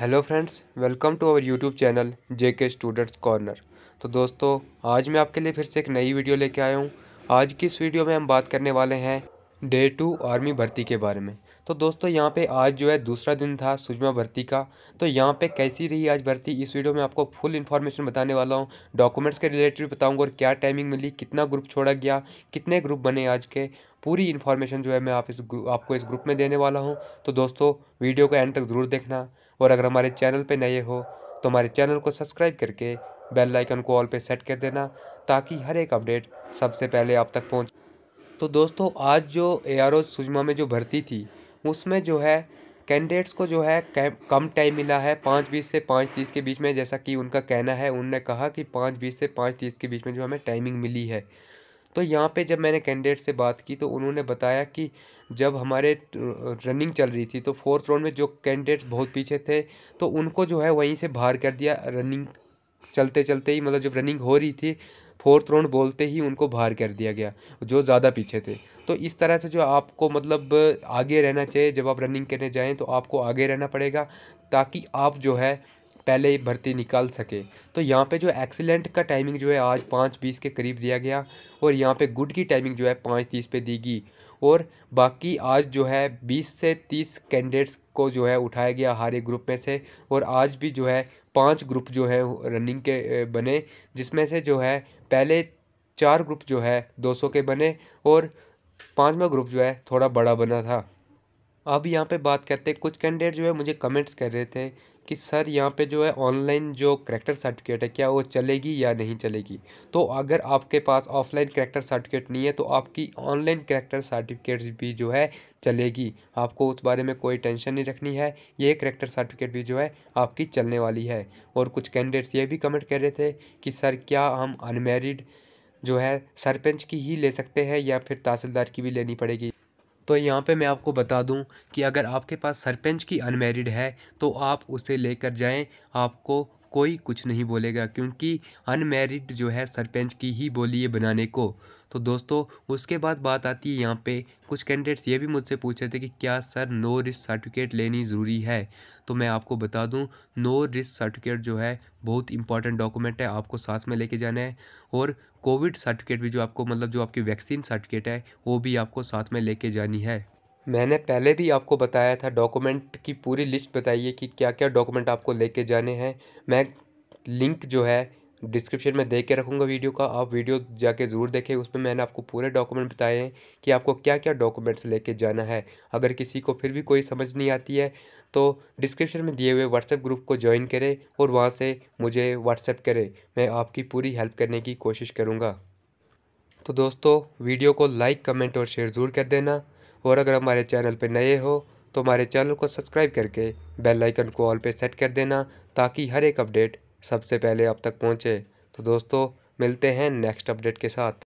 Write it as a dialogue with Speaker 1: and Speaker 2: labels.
Speaker 1: hello friends welcome to our YouTube channel J K students corner तो दोस्तों आज मैं आपके लिए फिर से एक नई वीडियो लेके आया हूँ आज की इस वीडियो में हम बात करने वाले हैं डे टू आर्मी भर्ती के बारे में तो दोस्तों यहाँ पे आज जो है दूसरा दिन था सुजमा भर्ती का तो यहाँ पे कैसी रही आज भर्ती इस वीडियो में आपको फुल इन्फॉर्मेशन बताने वाला हूँ डॉक्यूमेंट्स के रिलेटेड बताऊँगा और क्या टाइमिंग मिली कितना ग्रुप छोड़ा गया कितने ग्रुप बने आज के पूरी इन्फॉर्मेशन जो है मैं आप इस आपको इस ग्रुप में देने वाला हूँ तो दोस्तों वीडियो को एंड तक ज़रूर देखना और अगर हमारे चैनल पर नए हो तो हमारे चैनल को सब्सक्राइब करके बेल आइकन को ऑल पे सेट कर देना ताकि हर एक अपडेट सबसे पहले आप तक पहुंच तो दोस्तों आज जो ए आर सुजमा में जो भर्ती थी उसमें जो है कैंडिडेट्स को जो है कम टाइम मिला है पाँच बीस से पाँच तीस के बीच में जैसा कि उनका कहना है उनने कहा कि पाँच बीस से पाँच तीस के बीच में जो हमें टाइमिंग मिली है तो यहाँ पे जब मैंने कैंडिडेट से बात की तो उन्होंने बताया कि जब हमारे रनिंग चल रही थी तो फोर्थ राउंड में जो कैंडिडेट्स बहुत पीछे थे तो उनको जो है वहीं से बाहर कर दिया रनिंग चलते चलते ही मतलब जब रनिंग हो रही थी फोर्थ राउंड बोलते ही उनको बाहर कर दिया गया जो ज़्यादा पीछे थे तो इस तरह से जो आपको मतलब आगे रहना चाहिए जब आप रनिंग करने जाएँ तो आपको आगे रहना पड़ेगा ताकि आप जो है पहले ही भर्ती निकाल सके तो यहाँ पे जो एक्सीलेंट का टाइमिंग जो है आज पाँच बीस के करीब दिया गया और यहाँ पे गुड की टाइमिंग जो है पाँच तीस पे दी गई और बाकी आज जो है बीस से तीस कैंडिडेट्स को जो है उठाया गया हर एक ग्रुप में से और आज भी जो है पांच ग्रुप जो है रनिंग के बने जिसमें से जो है पहले चार ग्रुप जो है सौ के बने और पाँचवा ग्रुप जो है थोड़ा बड़ा बना था अब यहाँ पे बात करते हैं कुछ कैंडिडेट जो है मुझे कमेंट्स कर रहे थे कि सर यहाँ पे जो है ऑनलाइन जो करेक्टर सर्टिफिकेट है क्या वो चलेगी या नहीं चलेगी तो अगर आपके पास ऑफलाइन करेक्टर सर्टिफिकेट नहीं है तो आपकी ऑनलाइन करेक्टर सर्टिफिकेट भी जो है चलेगी आपको उस बारे में कोई टेंशन नहीं रखनी है ये करेक्टर सर्टिफिकेट भी जो है आपकी चलने वाली है और कुछ कैंडिडेट्स ये भी कमेंट कर रहे थे कि सर क्या हम अनमेरिड जो है सरपंच की ही ले सकते हैं या फिर तहसीलदार की भी लेनी पड़ेगी तो यहाँ पे मैं आपको बता दूँ कि अगर आपके पास सरपंच की अनमेरिड है तो आप उसे लेकर जाएं आपको कोई कुछ नहीं बोलेगा क्योंकि अनमेरिड जो है सरपंच की ही बोली है बनाने को तो दोस्तों उसके बाद बात आती है यहाँ पे कुछ कैंडिडेट्स ये भी मुझसे पूछ रहे थे कि क्या सर नो रिस्क सर्टिफिकेट लेनी ज़रूरी है तो मैं आपको बता दूँ नो रिस्क सर्टिफिकेट जो है बहुत इंपॉर्टेंट डॉक्यूमेंट है आपको साथ में लेके जाना है और कोविड सर्टिफिकेट भी जो आपको मतलब जो आपकी वैक्सीन सर्टिफिकेट है वो भी आपको साथ में लेके जानी है मैंने पहले भी आपको बताया था डॉक्यूमेंट की पूरी लिस्ट बताइए कि क्या क्या डॉक्यूमेंट आपको लेके जाने हैं मैं लिंक जो है डिस्क्रिप्शन में दे के रखूँगा वीडियो का आप वीडियो जाके ज़रूर देखें उसमें मैंने आपको पूरे डॉक्यूमेंट बताए हैं कि आपको क्या क्या डॉक्यूमेंट्स लेके जाना है अगर किसी को फिर भी कोई समझ नहीं आती है तो डिस्क्रिप्शन में दिए हुए व्हाट्सएप ग्रुप को ज्वाइन करें और वहाँ से मुझे व्हाट्सएप करें मैं आपकी पूरी हेल्प करने की कोशिश करूँगा तो दोस्तों वीडियो को लाइक कमेंट और शेयर ज़रूर कर देना और अगर हमारे चैनल पर नए हो तो हमारे चैनल को सब्सक्राइब करके बेल आइकन को ऑल पे सेट कर देना ताकि हर एक अपडेट सबसे पहले आप तक पहुंचे तो दोस्तों मिलते हैं नेक्स्ट अपडेट के साथ